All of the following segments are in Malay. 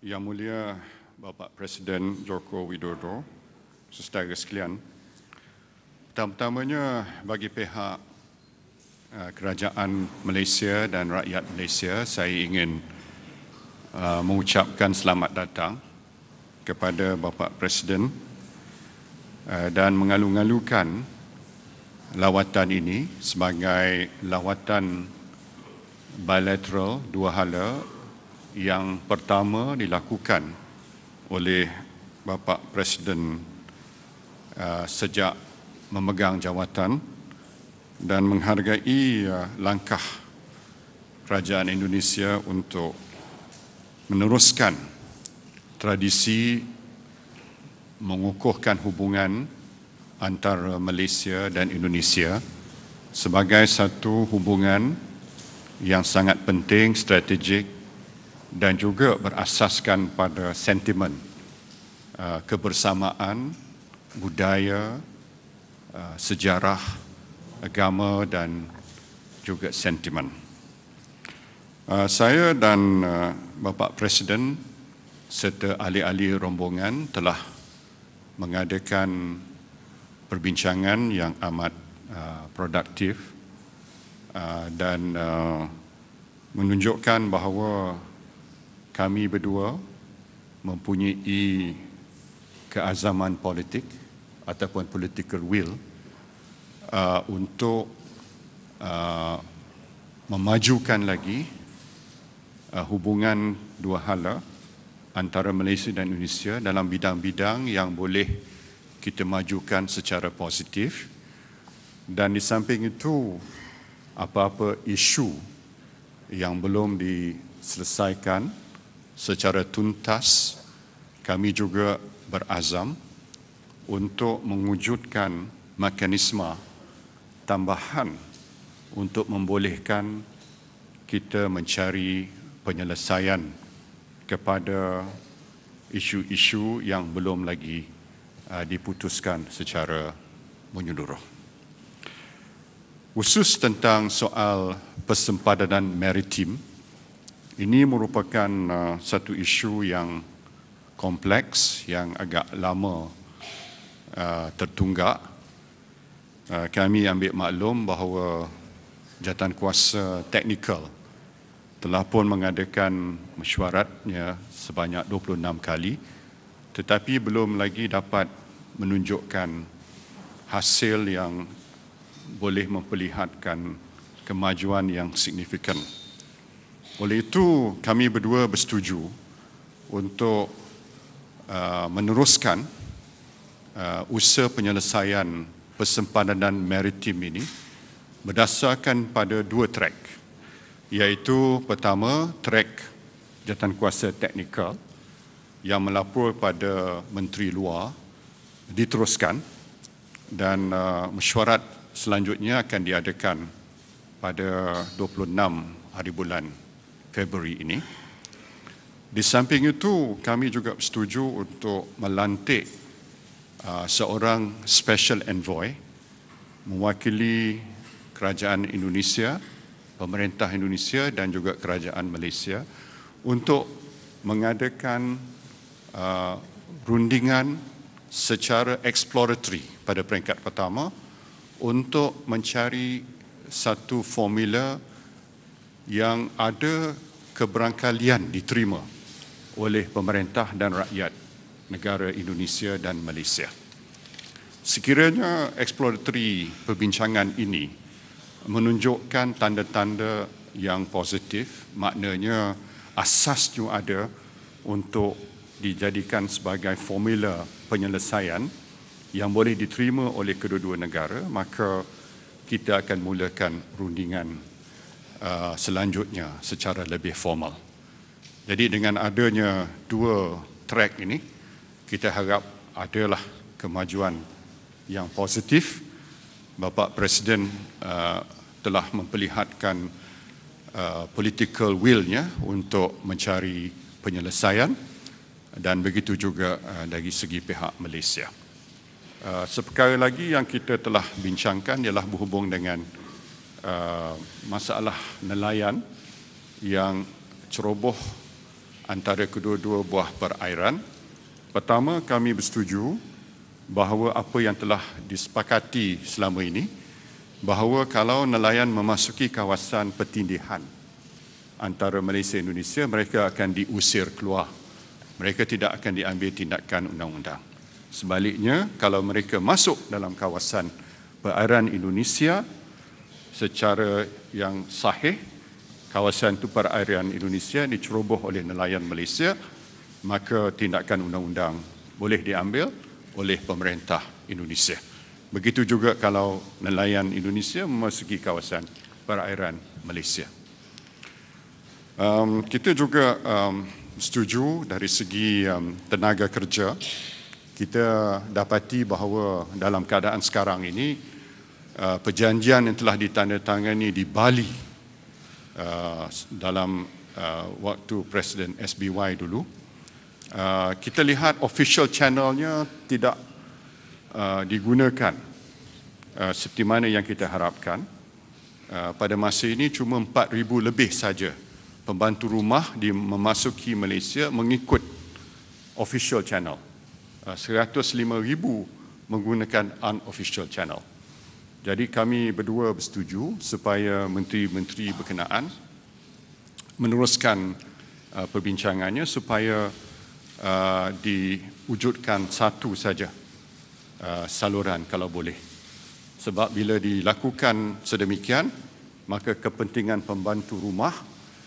Yang Mulia Bapak Presiden Joko Widodo, sesetara sekalian, pertama-tamanya bagi pihak eh, kerajaan Malaysia dan rakyat Malaysia, saya ingin eh, mengucapkan selamat datang kepada Bapak Presiden eh, dan mengalu-alukan lawatan ini sebagai lawatan bilateral dua hala yang pertama dilakukan oleh bapa presiden uh, sejak memegang jawatan dan menghargai uh, langkah kerajaan Indonesia untuk meneruskan tradisi mengukuhkan hubungan antara Malaysia dan Indonesia sebagai satu hubungan yang sangat penting, strategik dan juga berasaskan pada sentimen uh, kebersamaan, budaya, uh, sejarah, agama dan juga sentimen. Uh, saya dan Bapak Presiden serta ahli-ahli rombongan telah mengadakan perbincangan yang amat produktif Ah, dan ah, menunjukkan bahawa kami berdua mempunyai keazaman politik ataupun political will ah, untuk memajukan lagi hubungan dua hala antara Malaysia dan Indonesia dalam bidang-bidang yang boleh kita majukan secara positif dan di samping itu apa-apa isu yang belum diselesaikan secara tuntas, kami juga berazam untuk mewujudkan mekanisme tambahan untuk membolehkan kita mencari penyelesaian kepada isu-isu yang belum lagi uh, diputuskan secara menyeluruh khusus tentang soal persempadanan maritim. Ini merupakan uh, satu isu yang kompleks yang agak lama uh, tertunggak. Uh, kami ambil maklum bahawa jawatan kuasa teknikal telah pun mengadakan mesyuaratnya sebanyak 26 kali tetapi belum lagi dapat menunjukkan hasil yang boleh memperlihatkan kemajuan yang signifikan. Oleh itu, kami berdua bersetuju untuk uh, meneruskan uh, usaha penyelesaian dan maritim ini berdasarkan pada dua trek iaitu pertama trek jawatan kuasa teknikal yang melapor pada menteri luar diteruskan dan uh, mesyuarat selanjutnya akan diadakan pada 26 hari bulan Februari ini. Di samping itu, kami juga setuju untuk melantik uh, seorang special envoy mewakili kerajaan Indonesia, pemerintah Indonesia dan juga kerajaan Malaysia untuk mengadakan uh, rundingan secara exploratory pada peringkat pertama untuk mencari satu formula yang ada keberangkalian diterima oleh pemerintah dan rakyat negara Indonesia dan Malaysia. Sekiranya exploratory perbincangan ini menunjukkan tanda-tanda yang positif, maknanya asas asasnya ada untuk dijadikan sebagai formula penyelesaian yang boleh diterima oleh kedua-dua negara, maka kita akan mulakan rundingan uh, selanjutnya secara lebih formal. Jadi dengan adanya dua track ini, kita harap adalah kemajuan yang positif. Bapak Presiden uh, telah memperlihatkan uh, political willnya untuk mencari penyelesaian dan begitu juga uh, dari segi pihak Malaysia. Uh, seperkara lagi yang kita telah bincangkan ialah berhubung dengan uh, masalah nelayan yang ceroboh antara kedua-dua buah perairan. Pertama, kami bersetuju bahawa apa yang telah disepakati selama ini bahawa kalau nelayan memasuki kawasan pertindihan antara Malaysia dan Indonesia, mereka akan diusir keluar. Mereka tidak akan diambil tindakan undang-undang. Sebaliknya, kalau mereka masuk dalam kawasan perairan Indonesia secara yang sahih, kawasan itu perairan Indonesia diceroboh oleh nelayan Malaysia, maka tindakan undang-undang boleh diambil oleh pemerintah Indonesia. Begitu juga kalau nelayan Indonesia memasuki kawasan perairan Malaysia. Um, kita juga um, setuju dari segi um, tenaga kerja kita dapati bahawa dalam keadaan sekarang ini uh, perjanjian yang telah ditandatangani di Bali uh, dalam uh, waktu Presiden SBY dulu kita lihat official channelnya tidak digunakan seperti mana yang kita harapkan pada masa ini cuma 4000 lebih saja pembantu rumah di memasuki Malaysia mengikut official channel 105 ah, ribu menggunakan unofficial channel. Jadi kami berdua bersetuju supaya menteri-menteri berkenaan meneruskan ah, perbincangannya supaya ah, diwujudkan satu saja saluran kalau boleh. Sebab bila dilakukan sedemikian, maka kepentingan pembantu rumah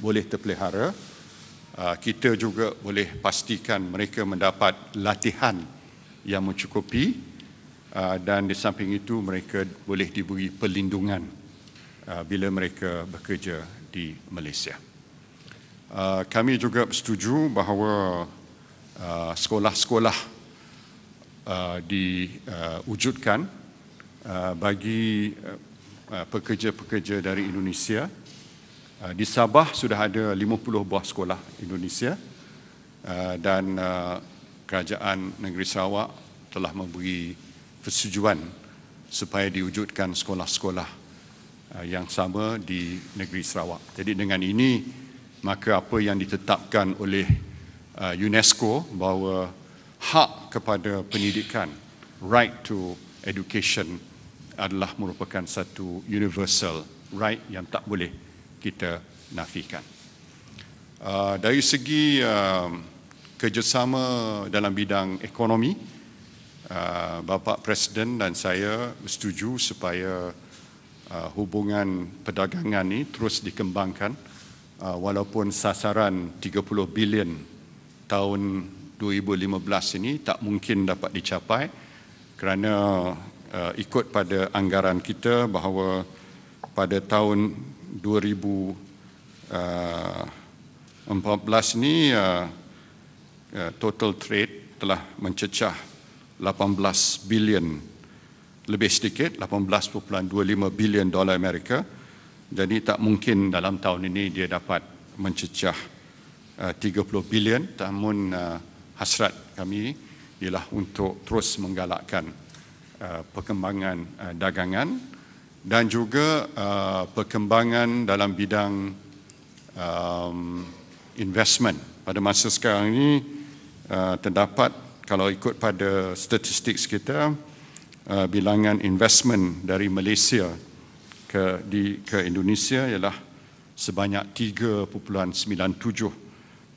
boleh terpelihara Ah, kita juga boleh pastikan mereka mendapat latihan yang mencukupi ah, dan di samping itu mereka boleh diberi perlindungan ah, bila mereka bekerja di Malaysia. Kami juga setuju bahawa sekolah-sekolah diwujudkan bagi pekerja-pekerja dari Indonesia Eh, di Sabah sudah ada 50 buah sekolah Indonesia eh, dan eh, kerajaan negeri Sarawak telah memberi persetujuan supaya diwujudkan sekolah-sekolah yang sama di negeri Sarawak. Jadi dengan ini maka apa yang ditetapkan oleh UNESCO bahawa hak kepada pendidikan right to education adalah merupakan satu universal right yang tak boleh kita nafikan. Uh, dari segi um, kerjasama dalam bidang ekonomi, uh, Bapak Presiden dan saya setuju supaya uh, hubungan perdagangan ini terus dikembangkan uh, walaupun sasaran 30 bilion tahun 2015 ini tak mungkin dapat dicapai kerana ikut pada anggaran kita bahawa pada tahun 2014 uh, ni uh, uh, total trade telah mencecah 18 bilion lebih sedikit 18.25 bilion dolar Amerika jadi tak mungkin dalam tahun ini dia dapat mencecah 30 bilion namun hasrat kami ialah untuk terus menggalakkan perkembangan dagangan dan juga uh, perkembangan dalam bidang um, investment. Pada masa sekarang ini uh, terdapat kalau ikut pada statistik kita uh, bilangan investment dari Malaysia ke di ke Indonesia ialah sebanyak 3.97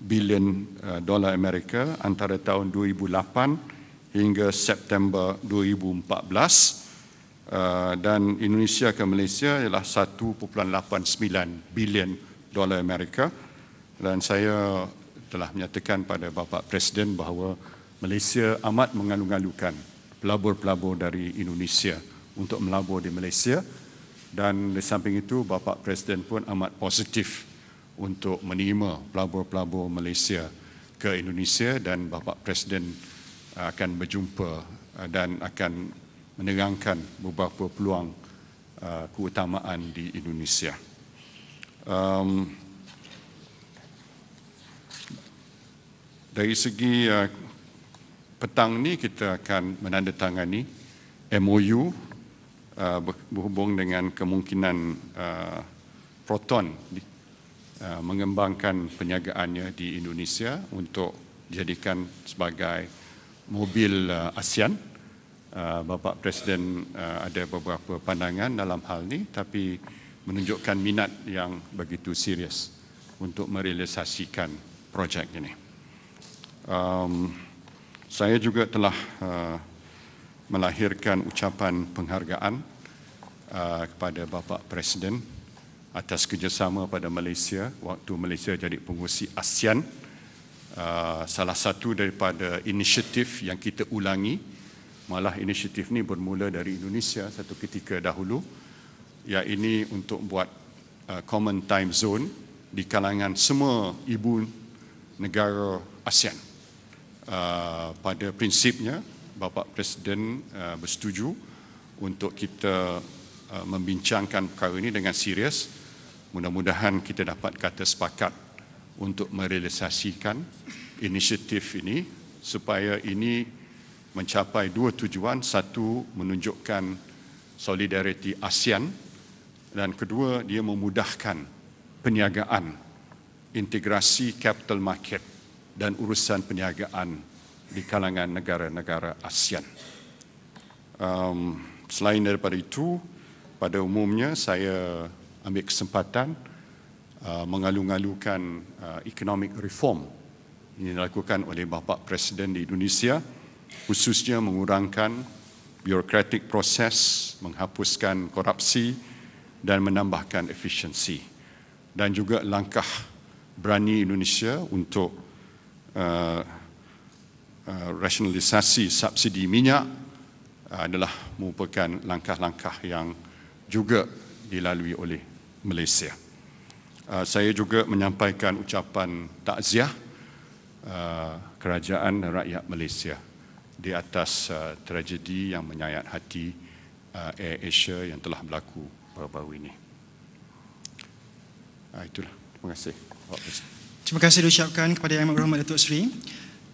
bilion uh, dolar Amerika antara tahun 2008 hingga September 2014 Uh, dan Indonesia ke Malaysia ialah 1.89 bilion dolar Amerika dan saya telah menyatakan pada bapa presiden bahawa Malaysia amat mengalu-alukan pelabur-pelabur dari Indonesia untuk melabur di Malaysia dan di samping itu bapa presiden pun amat positif untuk menerima pelabur-pelabur Malaysia ke Indonesia dan bapa presiden uh, akan berjumpa uh, dan akan menerangkan beberapa peluang uh, keutamaan di Indonesia. Um, dari segi uh, petang ni kita akan menandatangani MOU uh, berhubung dengan kemungkinan uh, Proton di, uh, mengembangkan penyagaannya di Indonesia untuk dijadikan sebagai mobil uh, ASEAN. Uh, Bapak Presiden uh, ada beberapa pandangan dalam hal ini tapi menunjukkan minat yang begitu serius untuk merealisasikan projek ini. Um, saya juga telah uh, melahirkan ucapan penghargaan uh, kepada Bapak Presiden atas kerjasama pada Malaysia waktu Malaysia jadi pengurusi ASEAN uh, salah satu daripada inisiatif yang kita ulangi malah inisiatif ni bermula dari Indonesia satu ketika dahulu yang ini untuk buat uh, common time zone di kalangan semua ibu negara ASEAN. Uh, pada prinsipnya Bapak presiden uh, bersetuju untuk kita uh, membincangkan perkara ini dengan serius. Mudah-mudahan kita dapat kata sepakat untuk merealisasikan inisiatif ini supaya ini mencapai dua tujuan. Satu, menunjukkan solidariti ASEAN dan kedua, dia memudahkan perniagaan, integrasi capital market dan urusan perniagaan di kalangan negara-negara ASEAN. Um, selain daripada itu, pada umumnya saya ambil kesempatan uh, mengalung-alungkan uh, economic reform yang dilakukan oleh Bapak Presiden di Indonesia khususnya mengurangkan birokratik proses, menghapuskan korupsi dan menambahkan efisiensi. Dan juga langkah berani Indonesia untuk uh, uh, rasionalisasi subsidi minyak uh, adalah merupakan langkah-langkah yang juga dilalui oleh Malaysia. Uh, saya juga menyampaikan ucapan takziah uh, kerajaan dan rakyat Malaysia di atas uh, tragedi yang menyayat hati uh, Air Asia yang telah berlaku baru-baru ini. Uh, itulah. Terima kasih. Terima kasih diucapkan kepada Yang Berhormat Datuk Sri.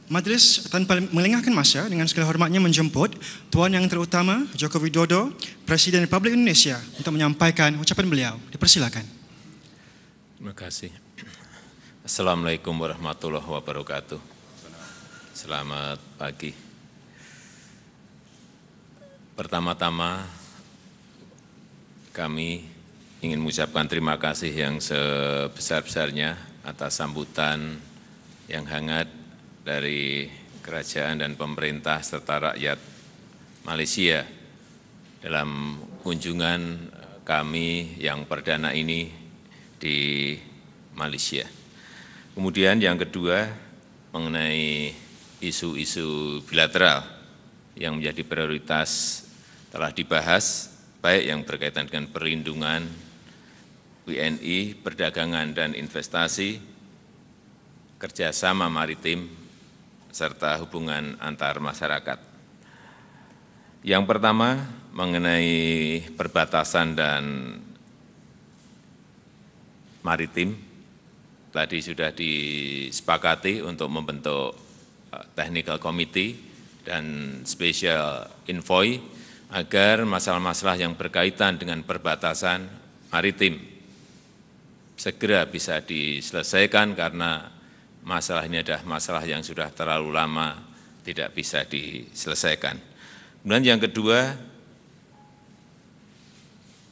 Madras tanpa melengahkan masa dengan segala hormatnya menjemput Tuan Yang Terutama Joko Widodo, Presiden Republik Indonesia untuk menyampaikan ucapan beliau. Dipersilakan. Terima kasih. Assalamualaikum warahmatullahi wabarakatuh. Selamat pagi. pertama-tama kami ingin mengucapkan terima kasih yang sebesar-besarnya atas sambutan yang hangat dari kerajaan dan pemerintah serta rakyat Malaysia dalam kunjungan eh, kami yang perdana ini di Malaysia. Kemudian yang kedua mengenai isu-isu bilateral yang menjadi prioritas telah dibahas baik yang berkaitan dengan perlindungan WNI, perdagangan dan investasi, kerjasama maritim, serta hubungan antar masyarakat. Yang pertama, mengenai perbatasan dan maritim, tadi sudah disepakati untuk membentuk eh, technical committee dan special envoy agar masalah-masalah yang berkaitan dengan perbatasan maritim segera bisa diselesaikan karena masalah ini adalah masalah yang sudah terlalu lama tidak bisa diselesaikan. Kemudian yang kedua,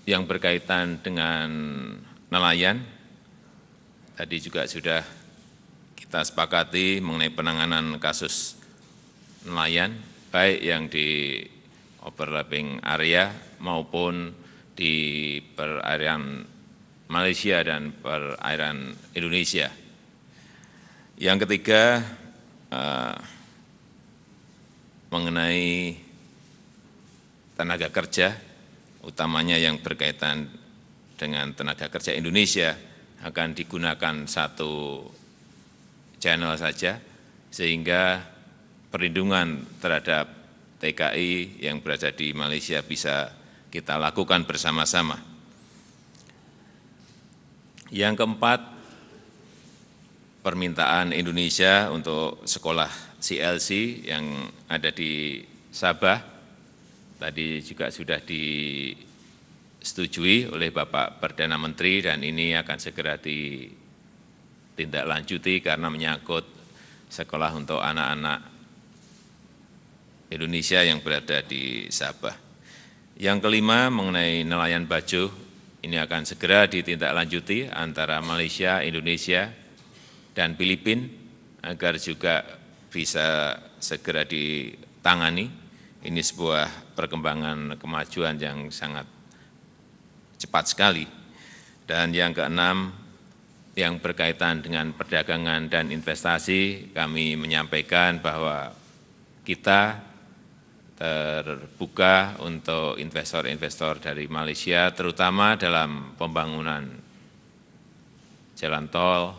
yang berkaitan dengan nelayan, tadi juga sudah kita sepakati mengenai penanganan kasus nelayan, baik yang di overlapping area maupun di perairan Malaysia dan perairan Indonesia. Yang ketiga, eh, mengenai tenaga kerja, utamanya yang berkaitan dengan tenaga kerja Indonesia, akan digunakan satu channel saja, sehingga perlindungan terhadap TKI yang berada di Malaysia bisa kita lakukan bersama-sama. Yang keempat, permintaan Indonesia untuk sekolah CLC yang ada di Sabah, tadi juga sudah disetujui oleh Bapak Perdana Menteri dan ini akan segera ditindaklanjuti karena menyangkut sekolah untuk anak-anak Indonesia yang berada di Sabah. Yang kelima mengenai nelayan baju ini akan segera ditindaklanjuti antara Malaysia, Indonesia, dan Filipina agar juga bisa segera ditangani. Ini sebuah perkembangan kemajuan yang sangat cepat sekali. Dan yang keenam, yang berkaitan dengan perdagangan dan investasi, kami menyampaikan bahwa kita terbuka untuk investor-investor dari Malaysia, terutama dalam pembangunan jalan tol,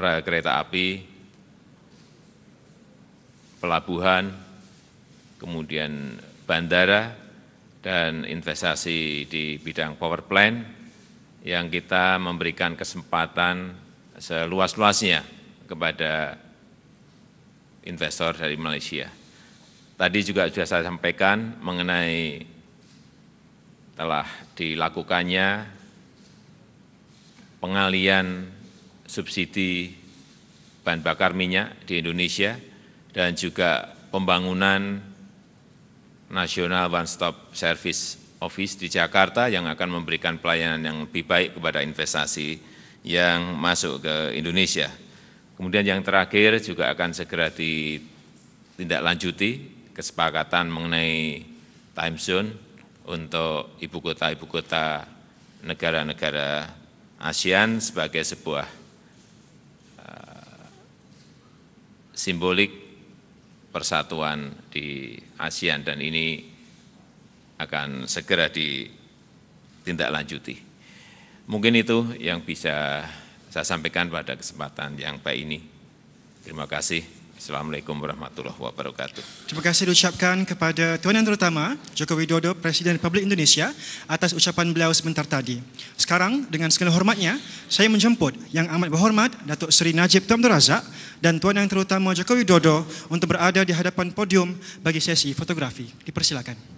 kereta api, pelabuhan, kemudian bandara, dan investasi di bidang power plant yang kita memberikan kesempatan seluas-luasnya kepada investor dari Malaysia. Tadi juga sudah saya sampaikan mengenai telah dilakukannya pengalian subsidi bahan bakar minyak di Indonesia dan juga pembangunan National One Stop Service Office di Jakarta yang akan memberikan pelayanan yang lebih baik kepada investasi yang masuk ke Indonesia. Kemudian yang terakhir juga akan segera ditindaklanjuti kesepakatan mengenai time zone untuk ibu kota-ibu kota negara-negara ASEAN sebagai sebuah uh, simbolik persatuan di ASEAN dan ini akan segera ditindaklanjuti. Mungkin itu yang bisa saya sampaikan pada kesempatan yang baik ini. Terima kasih. Assalamualaikum warahmatullahi wabarakatuh. Terima kasih diucapkan kepada Tuan Yang Terutama Joko Widodo, Presiden Republik Indonesia atas ucapan beliau sebentar tadi. Sekarang dengan segala hormatnya, saya menjemput yang amat berhormat Datuk Seri Najib Tuan Abdul Razak dan Tuan Yang Terutama Joko Widodo untuk berada di hadapan podium bagi sesi fotografi. Dipersilakan.